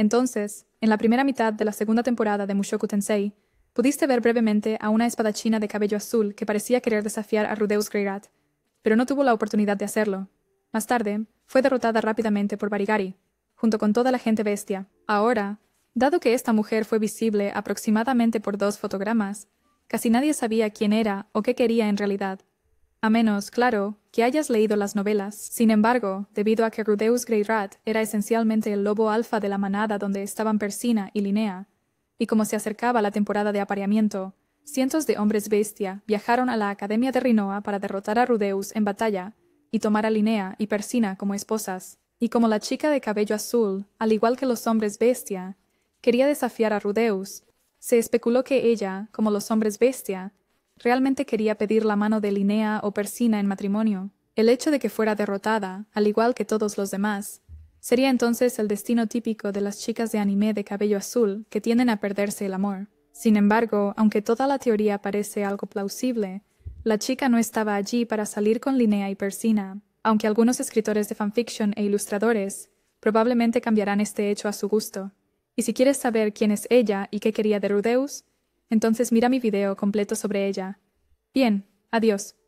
Entonces, en la primera mitad de la segunda temporada de Mushoku Tensei, pudiste ver brevemente a una espadachina de cabello azul que parecía querer desafiar a Rudeus Greirat, pero no tuvo la oportunidad de hacerlo. Más tarde, fue derrotada rápidamente por Barigari, junto con toda la gente bestia. Ahora, dado que esta mujer fue visible aproximadamente por dos fotogramas, casi nadie sabía quién era o qué quería en realidad. A menos, claro, que hayas leído las novelas. Sin embargo, debido a que Rudeus Greyrat era esencialmente el lobo alfa de la manada donde estaban Persina y Linea, y como se acercaba la temporada de apareamiento, cientos de hombres bestia viajaron a la Academia de Rinoa para derrotar a Rudeus en batalla y tomar a Linea y Persina como esposas. Y como la chica de cabello azul, al igual que los hombres bestia, quería desafiar a Rudeus, se especuló que ella, como los hombres bestia, realmente quería pedir la mano de Linnea o Persina en matrimonio. El hecho de que fuera derrotada, al igual que todos los demás, sería entonces el destino típico de las chicas de anime de cabello azul que tienden a perderse el amor. Sin embargo, aunque toda la teoría parece algo plausible, la chica no estaba allí para salir con Linnea y Persina, aunque algunos escritores de fanfiction e ilustradores probablemente cambiarán este hecho a su gusto. Y si quieres saber quién es ella y qué quería de Rudeus, entonces mira mi video completo sobre ella. Bien, adiós.